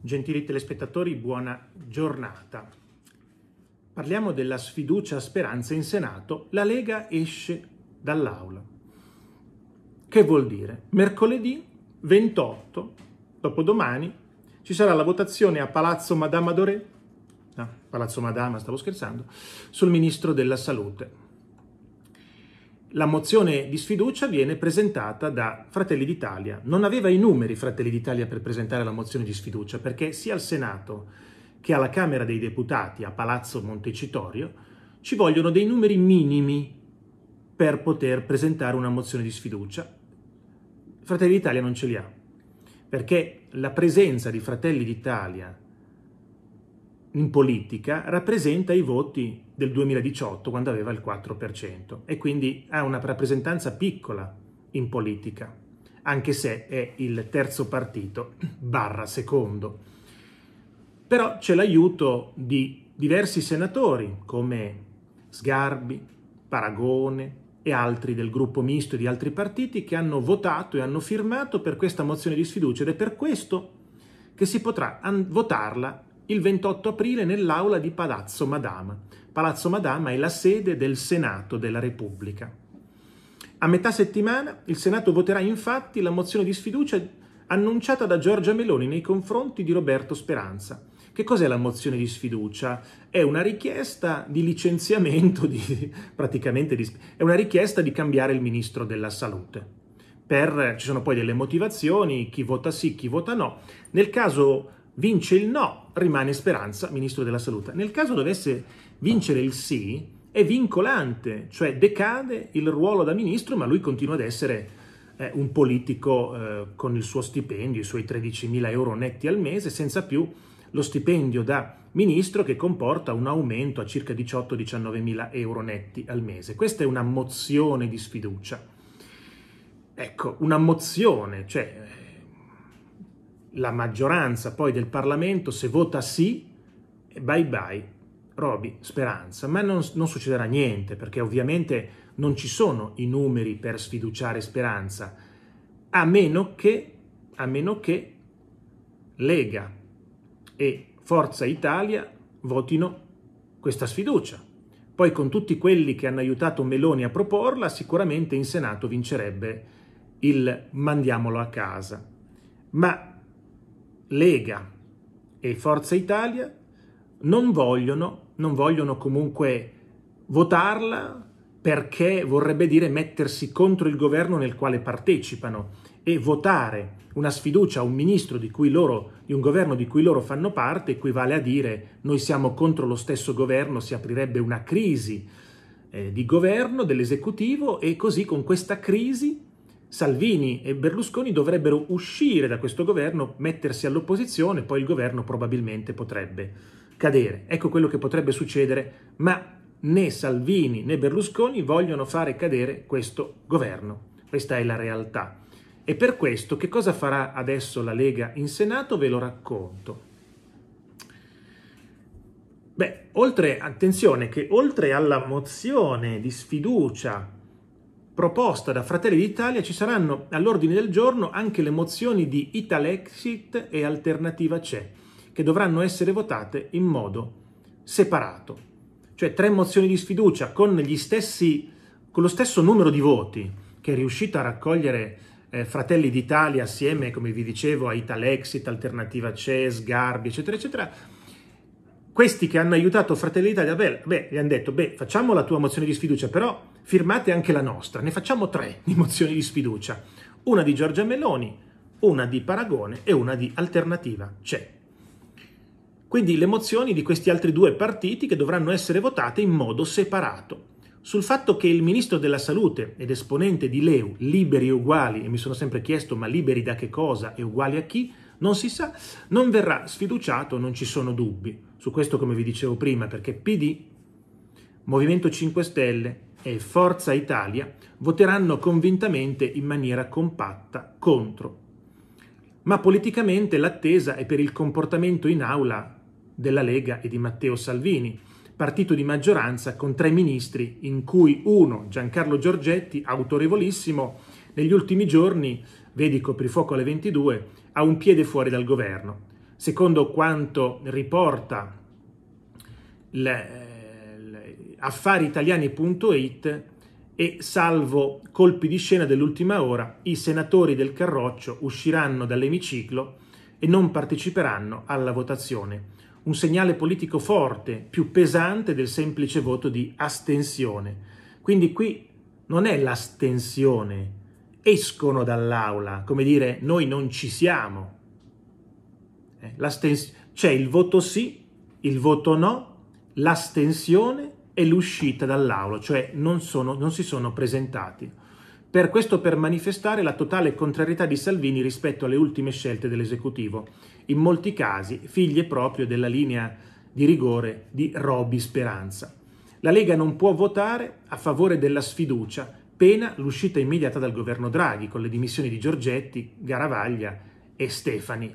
Gentili telespettatori, buona giornata. Parliamo della sfiducia a Speranza in Senato. La Lega esce dall'aula. Che vuol dire? Mercoledì 28, dopodomani, ci sarà la votazione a Palazzo Madama Doré, no, Palazzo Madama, stavo scherzando, sul Ministro della Salute la mozione di sfiducia viene presentata da Fratelli d'Italia. Non aveva i numeri Fratelli d'Italia per presentare la mozione di sfiducia perché sia al Senato che alla Camera dei Deputati a Palazzo Montecitorio ci vogliono dei numeri minimi per poter presentare una mozione di sfiducia. Fratelli d'Italia non ce li ha perché la presenza di Fratelli d'Italia in politica rappresenta i voti del 2018 quando aveva il 4% e quindi ha una rappresentanza piccola in politica, anche se è il terzo partito barra secondo. Però c'è l'aiuto di diversi senatori come Sgarbi, Paragone e altri del gruppo misto e di altri partiti che hanno votato e hanno firmato per questa mozione di sfiducia ed è per questo che si potrà votarla il 28 aprile nell'aula di Palazzo Madama. Palazzo Madama è la sede del Senato della Repubblica. A metà settimana il Senato voterà infatti la mozione di sfiducia annunciata da Giorgia Meloni nei confronti di Roberto Speranza. Che cos'è la mozione di sfiducia? È una richiesta di licenziamento, di, praticamente di, è una richiesta di cambiare il ministro della salute. Per, ci sono poi delle motivazioni, chi vota sì, chi vota no. Nel caso vince il no, rimane Speranza Ministro della Salute. Nel caso dovesse vincere il sì, è vincolante, cioè decade il ruolo da Ministro, ma lui continua ad essere eh, un politico eh, con il suo stipendio, i suoi 13.000 euro netti al mese, senza più lo stipendio da Ministro che comporta un aumento a circa 18-19.000 euro netti al mese. Questa è una mozione di sfiducia. Ecco, una mozione, cioè la maggioranza poi del Parlamento, se vota sì, bye bye, Roby, speranza, ma non, non, succederà niente perché ovviamente non ci sono i numeri per sfiduciare speranza, a meno che, a meno che Lega e Forza Italia votino questa sfiducia. Poi con tutti quelli che hanno aiutato Meloni a proporla, sicuramente in Senato vincerebbe il mandiamolo a casa. Ma Lega e Forza Italia non vogliono, non vogliono comunque votarla perché vorrebbe dire mettersi contro il governo nel quale partecipano e votare una sfiducia a un ministro di cui loro, di un governo di cui loro fanno parte, equivale a dire noi siamo contro lo stesso governo, si aprirebbe una crisi eh, di governo, dell'esecutivo e così con questa crisi Salvini e Berlusconi dovrebbero uscire da questo governo, mettersi all'opposizione, poi il governo probabilmente potrebbe cadere. Ecco quello che potrebbe succedere, ma né Salvini né Berlusconi vogliono fare cadere questo governo. Questa è la realtà. E per questo che cosa farà adesso la Lega in Senato ve lo racconto. Beh, oltre, attenzione che oltre alla mozione di sfiducia proposta da Fratelli d'Italia ci saranno all'ordine del giorno anche le mozioni di Italexit e Alternativa C'è, che dovranno essere votate in modo separato. Cioè tre mozioni di sfiducia con, stessi, con lo stesso numero di voti che è riuscito a raccogliere eh, Fratelli d'Italia assieme, come vi dicevo, a Italexit, Alternativa C'è, Sgarbi, eccetera, eccetera, questi che hanno aiutato Fratelli d'Italia, beh, beh, gli hanno detto, beh, facciamo la tua mozione di sfiducia, però firmate anche la nostra, ne facciamo tre di mozioni di sfiducia, una di Giorgia Meloni, una di Paragone e una di Alternativa C'è. Quindi le mozioni di questi altri due partiti che dovranno essere votate in modo separato. Sul fatto che il ministro della salute ed esponente di Leu, liberi e uguali, e mi sono sempre chiesto ma liberi da che cosa e uguali a chi, non si sa, non verrà sfiduciato, non ci sono dubbi su questo come vi dicevo prima, perché PD, Movimento 5 Stelle e Forza Italia voteranno convintamente in maniera compatta contro. Ma politicamente l'attesa è per il comportamento in aula della Lega e di Matteo Salvini, partito di maggioranza con tre ministri, in cui uno, Giancarlo Giorgetti, autorevolissimo, negli ultimi giorni, vedi coprifuoco alle 22, ha un piede fuori dal governo secondo quanto riporta eh, affariitaliani.it e salvo colpi di scena dell'ultima ora, i senatori del Carroccio usciranno dall'emiciclo e non parteciperanno alla votazione. Un segnale politico forte, più pesante del semplice voto di astensione. Quindi qui non è l'astensione, escono dall'aula, come dire noi non ci siamo, eh, c'è il voto sì, il voto no, l'astensione e l'uscita dall'aula, cioè non, sono, non si sono presentati. Per questo per manifestare la totale contrarietà di Salvini rispetto alle ultime scelte dell'esecutivo, in molti casi figlie proprio della linea di rigore di Robby Speranza. La Lega non può votare a favore della sfiducia, pena l'uscita immediata dal governo Draghi con le dimissioni di Giorgetti, Garavaglia e Stefani.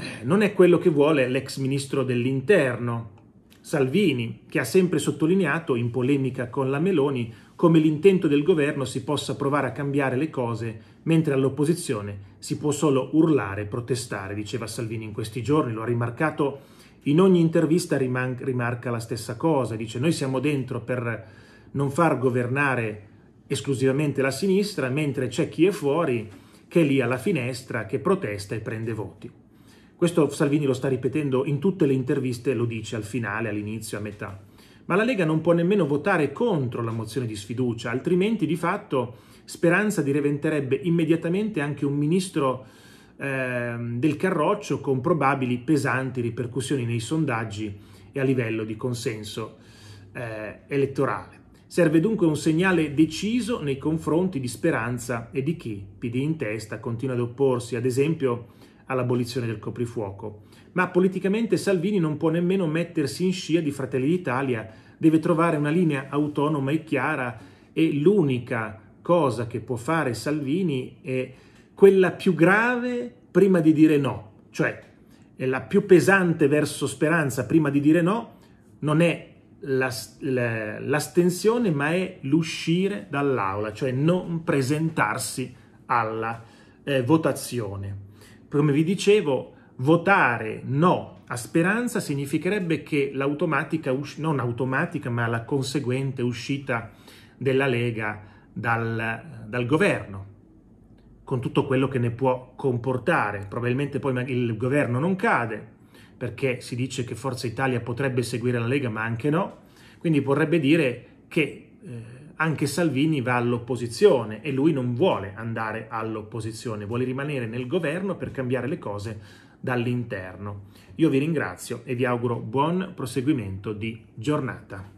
Eh, non è quello che vuole l'ex ministro dell'interno Salvini, che ha sempre sottolineato, in polemica con la Meloni, come l'intento del governo si possa provare a cambiare le cose, mentre all'opposizione si può solo urlare e protestare, diceva Salvini in questi giorni, lo ha rimarcato in ogni intervista, riman- rimarca la stessa cosa, dice noi siamo dentro per non far governare esclusivamente la sinistra, mentre c'è chi è fuori, che è lì alla finestra, che protesta e prende voti. Questo Salvini lo sta ripetendo in tutte le interviste, lo dice al finale, all'inizio, a metà. Ma la Lega non può nemmeno votare contro la mozione di sfiducia, altrimenti di fatto Speranza diventerebbe immediatamente anche un ministro ehm, del carroccio con probabili pesanti ripercussioni nei sondaggi e a livello di consenso eh, elettorale. Serve dunque un segnale deciso nei confronti di Speranza e di chi, PD in testa, continua ad opporsi, ad esempio, all'abolizione del coprifuoco. Ma politicamente Salvini non può nemmeno mettersi in scia di Fratelli d'Italia, deve trovare una linea autonoma e chiara e l'unica cosa che può fare Salvini è quella più grave prima di dire no, cioè la più pesante verso speranza prima di dire no non è l'astensione ma è l'uscire dall'aula, cioè non presentarsi alla eh, votazione come vi dicevo, votare no a speranza significherebbe che l'automatica, non automatica, ma la conseguente uscita della Lega dal, dal governo, con tutto quello che ne può comportare. Probabilmente poi il governo non cade, perché si dice che Forza Italia potrebbe seguire la Lega, ma anche no. Quindi vorrebbe dire che... Eh, anche Salvini va all'opposizione e lui non vuole andare all'opposizione, vuole rimanere nel governo per cambiare le cose dall'interno. Io vi ringrazio e vi auguro buon proseguimento di giornata.